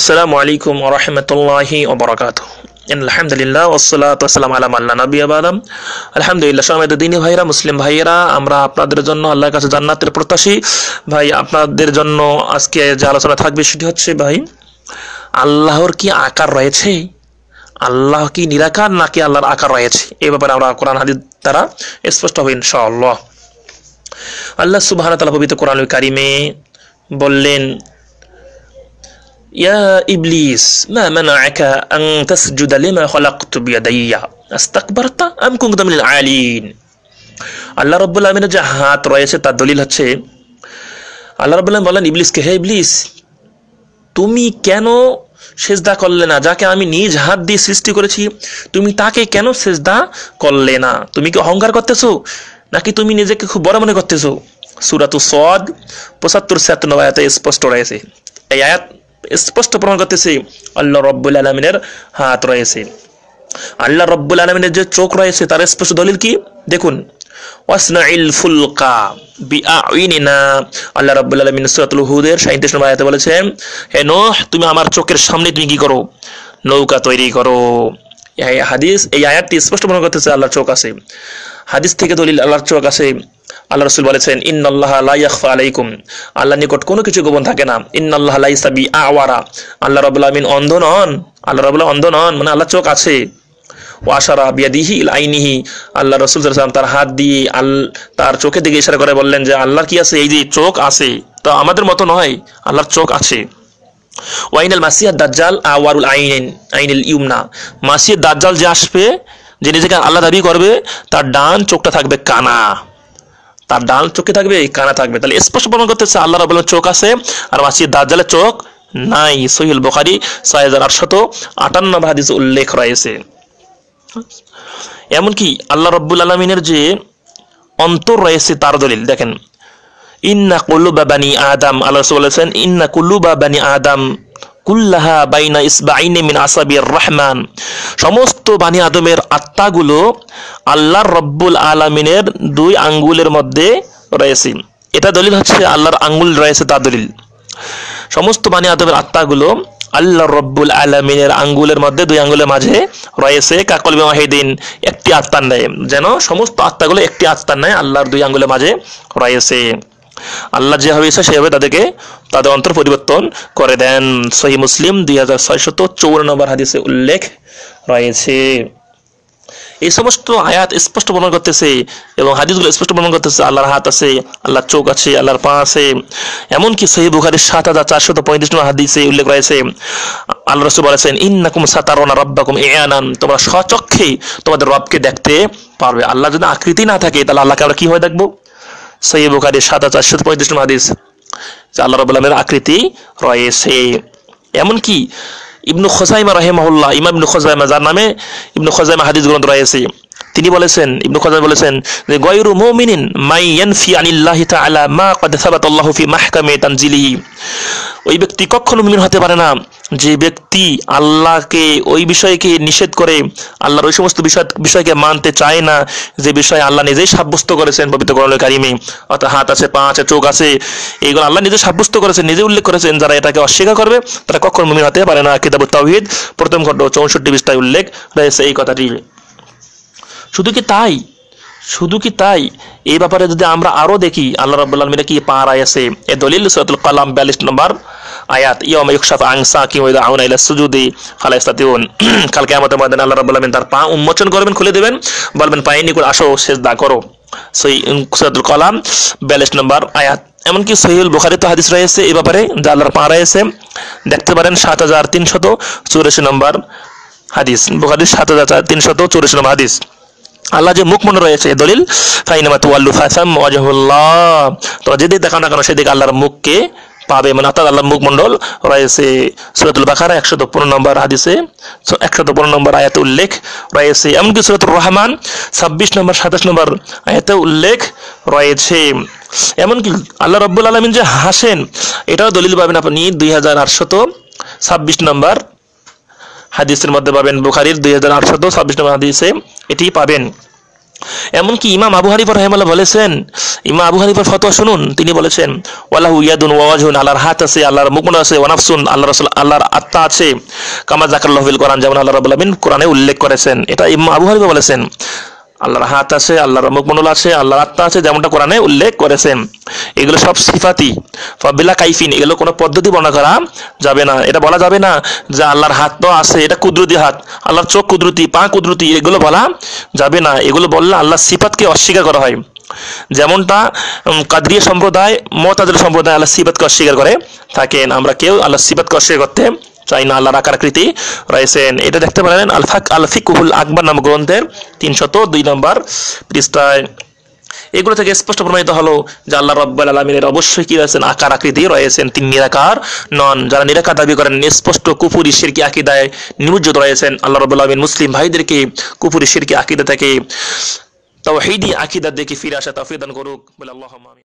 আসসালামু আলাইকুম রহমতুল্লাহি ওবরাকাত আলহামদুলিল্লাহ ওসালাত আসসালাম আলাম আল্লাহ নবী আবাদাম আলহামদুলিল্লাহ সমেত দিনী ভাইরা মুসলিম ভাইয়েরা আমরা আপনাদের জন্য আল্লাহর কাছে জান্নাতের প্রত্যাশী ভাই আপনাদের জন্য আজকে যে আলোচনা থাকবে সেটি হচ্ছে ভাই আল্লাহর কি আকার রয়েছে আল্লাহ কি নিরাকার নাকি আল্লাহর আকার রয়েছে এ ব্যাপারে আমরা কোরআন হাদির দ্বারা স্পষ্ট হই ইনশাআল্লাহ আল্লাহ সুবাহ তালা পবিত্র কোরআনুল কারিমে বললেন يا إبليس ما منعك أن تسجد لما خلقت بيدي أستكبرت أم كنت من العالين আল্লাহ রব্বুল আলমিনের যে হাত রয়েছে তার দলিল হচ্ছে আল্লাহ রব্বুল আলম বলেন ইবলিসকে হে ইবলিস তুমি কেন সেজদা করলে না যাকে আমি নিজ হাত দিয়ে সৃষ্টি করেছি তুমি তাকে কেন সেজদা করলে না তুমি কি অহংকার করতেছো নাকি তুমি নিজেকে খুব বড় মনে করতেছো সুরাতু সদ পঁচাত্তর ছিয়াত্তর আয়াতে স্পষ্ট রয়েছে এই আয়াত স্পষ্ট প্রমাণ করতেছে আল্লাহ রব্বুল আলমিনের হাত রয়েছে আল্লাহ রব্বুল আলমিনের যে চোখ রয়েছে তার স্পষ্ট দলিল কি দেখুন আল্লাহ তুমি আমার চোখের সামনে তুমি কি করো নৌকা তৈরি করো হাদিস এই স্পষ্ট করতেছে আল্লাহর আছে হাদিস থেকে দলিল আল্লাহর চোখ আছে আল্লাহ রসুল বলেছেন ইন্নআল্লাহ লাইয়াকফা আলাইকুম আল্লাহ নিকট কোনো কিছু গোপন থাকে না ইন্নআল্লাহ লাইসাবি আওয়ারা আল্লাহ রবুল্লা আমিন অন্ধ নন আল্লাহ রবুল্লা অন্ধ নন মানে আল্লাহ চোখ আছে ওয়াশারা বিয়াদিহি ইল আইনিহি আল্লাহ রসুল তার হাত দিয়ে আল তার চোখে দিকে ইশারা করে বললেন যে আল্লাহর কি আছে এই যে চোখ আছে তো আমাদের মতো নয় আল্লাহর চোখ আছে ওয়াইনাল মাসিয়া দাজ্জাল আওয়ারুল আইন আইনিল ইউমনা মাসিয়া দাজ্জাল যে আসবে যে নিজেকে আল্লাহ দাবি করবে তার ডান চোখটা থাকবে কানা তার ডান চোখে থাকবে কানা থাকবে তাহলে স্পষ্ট প্রমাণ করতেছে আল্লাহ রবাহ চোখ আছে আর মাসির দাজ্জালের চোখ নাই সহিল বোখারি ছয় হাজার আটশত আটান্ন হাদিস উল্লেখ রয়েছে এমনকি আল্লাহ রব্বুল আলমিনের যে অন্তর রয়েছে তার দলিল দেখেন ইন্না কুল্লু বা বানী আদাম আল্লাহ বলেছেন ইন্না কুল্লু বা বানী আদাম কুল্লাহা বাইনা ইসবাইনে মিন আসাবির রহমান সমস্ত বানী আদমের আত্মাগুলো আল্লাহর রব্বুল আলমিনের দুই আঙ্গুলের মধ্যে রয়েছে এটা দলিল হচ্ছে আল্লাহর আঙ্গুল রয়েছে তা দলিল সমস্ত বাণী আদমের আত্মাগুলো আল্লাহ রব্বুল আলমিনের আঙ্গুলের মধ্যে দুই আঙ্গুলের মাঝে রয়েছে কাকল মাহিদিন একটি আত্মার নেয় যেন সমস্ত আত্মাগুলো একটি আত্মার নেয় আল্লাহর দুই আঙ্গুলের মাঝে রয়েছে আল্লাহ যেভাবে ইচ্ছা সেভাবে তাদেরকে তাদের অন্তর পরিবর্তন করে দেন সহি মুসলিম দুই হাজার ছয় শত চৌরানব্বই নম্বর হাদিসে উল্লেখ রয়েছে এই সমস্ত আয়াত স্পষ্ট প্রমাণ করতেছে এবং হাদিসগুলো স্পষ্ট প্রমাণ করতেছে আল্লাহর হাত আছে আল্লাহর চোখ আছে আল্লাহর পা আছে এমনকি সহি বুখারের সাত হাজার চারশত পঁয়ত্রিশ নম্বর হাদিসে উল্লেখ রয়েছে আল্লাহ রসুল বলেছেন ইন্নাকুম সাতারনা রব্বাকুম ইয়ানান তোমরা সচক্ষে তোমাদের রবকে দেখতে পারবে আল্লাহ যদি আকৃতি না থাকে তাহলে আল্লাহকে আমরা কীভাবে দেখবো সৈয়দ বুখারি সাত হাজার সাতশো পঁয়ত্রিশ হাদিস যে আল্লাহ রবুল্লামের আকৃতি রয়েছে এমনকি ইবনু খোসাইমা রহেমাহুল্লাহ ইমা ইবনু খোসাইমা যার নামে ইবনু খোসাইমা হাদিস গ্রন্থ রয়েছে তিনি বলেছেন ইবনু খোজাই বলেছেন যে গয়রু মুমিনিন মাই ইয়ানফি আনিল্লাহ তাআলা মা কদ সাবাতাল্লাহু ফি মাহকামি তানজিলিহি ওই ব্যক্তি কখনো মুমিন হতে পারে না যে ব্যক্তি আল্লাহকে ওই বিষয়কে নিষেধ করে আল্লাহর ওই সমস্ত বিষয় বিষয়কে মানতে চায় না যে বিষয় আল্লাহ নিজেই সাব্যস্ত করেছেন পবিত্র করণের কারিমে অর্থাৎ হাত আছে পা আছে চোখ আছে এইগুলো আল্লাহ নিজে সাব্যস্ত করেছেন নিজে উল্লেখ করেছেন যারা এটাকে অস্বীকার করবে তারা কখন মুমিন হতে পারে না কিতাবুত তাহিদ প্রথম খণ্ড চৌষট্টি বিশটায় উল্লেখ রয়েছে এই কথাটি শুধু কি তাই শুধু কি তাই এই ব্যাপারে যদি আমরা আরও দেখি আল্লাহ রাবুল্লাহ মিনা কি পাহাড় আছে এ দলিল সৈয়দুল কালাম বিয়াল্লিশ নম্বর আয়াত ইয়ম ইকশাফ আংসা কি ওইদা আউনা ইলা সুজুদি ফালা ইস্তাতিউন কাল কিয়ামতের ময়দানে আল্লাহ রাব্বুল আলামিন তার পা উন্মোচন করবেন খুলে দিবেন বলবেন পায়ের নিকট আসো সিজদা করো সেই সৈয়দুল কলাম বিয়াল্লিশ নম্বর আয়াত এমনকি সহিহুল বুখারী তো হাদিস রয়েছে এই ব্যাপারে যা আল্লাহর পা রয়েছে দেখতে পারেন 7384 হাজার নম্বর হাদিস বুখারী 7384 হাজার নম্বর হাদিস আল্লাহ যে মুখ মনে রয়েছে এ দলিল ফাইনামা তুয়াল্লু ফাসাম ওয়াজহুল্লাহ তো যদি দেখাও না কেন সেদিকে আল্লাহর মুখকে পাবে মানে অর্থাৎ আল্লাহ মুখমন্ডল রয়েছে সুরাতুল বাখারা একশত পনেরো নম্বর হাদিসে একশত পনেরো নম্বর আয়াতে উল্লেখ রয়েছে এমনকি সুরাতুর রহমান ছাব্বিশ নম্বর সাতাশ নম্বর আয়াতে উল্লেখ রয়েছে এমনকি আল্লাহ রব্বুল আলমিন যে হাসেন এটাও দলিল পাবেন আপনি দুই হাজার আটশত ছাব্বিশ নম্বর হাদিসের মধ্যে পাবেন বুখারির দুই হাজার আটশত ছাব্বিশ নম্বর হাদিসে এটি পাবেন এমনকি ইমাম আবু হানিফর রহমাল্লাহ বলেছেন ইমাম আবু হানিফর ফতোয়া শুনুন তিনি বলেছেন ওয়ালাহু ইয়াদুন ওয়াজুন আল্লাহর হাত আছে আল্লাহর মুকমন আছে ওয়ানাফসুন আল্লাহ রসুল আল্লাহর আত্মা আছে কামা জাকাল্লাহ কোরআন যেমন আল্লাহ রবুল্লামিন কোরআনে উল্লেখ করেছেন এটা ইমাম আবু হানিফা বলেছেন আল্লাহর হাত আছে আল্লাহর মুখমন্ডল আছে আল্লাহর আত্মা আছে যেমনটা কোরআনে উল্লেখ করেছেন এগুলো সব সিফাতি বিলা কাইফিন এগুলো কোনো পদ্ধতি বর্ণনা করা যাবে না এটা বলা যাবে না যে আল্লাহর হাত তো আছে এটা কুদরতি হাত আল্লাহর চোখ কুদরতি পা কুদরতি এগুলো বলা যাবে না এগুলো বললে আল্লাহর সিফাতকে অস্বীকার করা হয় যেমনটা কাদরিয়া সম্প্রদায় মতাদের সম্প্রদায় আল্লাহ সিফাতকে অস্বীকার করে থাকেন আমরা কেউ আল্লাহ সিফাতকে অস্বীকার করতে চাই না আল্লাহর আকারকৃতি রয়েছেন এটা দেখতে পারেন আলফাক আলফিকুহুল আকবর নাম গ্রন্থের তিনশত দুই নম্বর পৃষ্ঠায় এগুলো থেকে স্পষ্ট প্রমাণিত হলো যে আল্লাহ রব্বাল আলমিনের অবশ্যই কি রয়েছেন আকার আকৃতি রয়েছেন তিনি নিরাকার নন যারা নিরাকার দাবি করেন স্পষ্ট কুপুরি সিরকি আকিদায় নিমজ্জিত রয়েছেন আল্লাহ রব আলমিন মুসলিম ভাইদেরকে কুপুরি সিরকি আকিদা থেকে তাও হেদি আকিদার দেখে ফিরে আসা তাফিদান করুক বলে আল্লাহ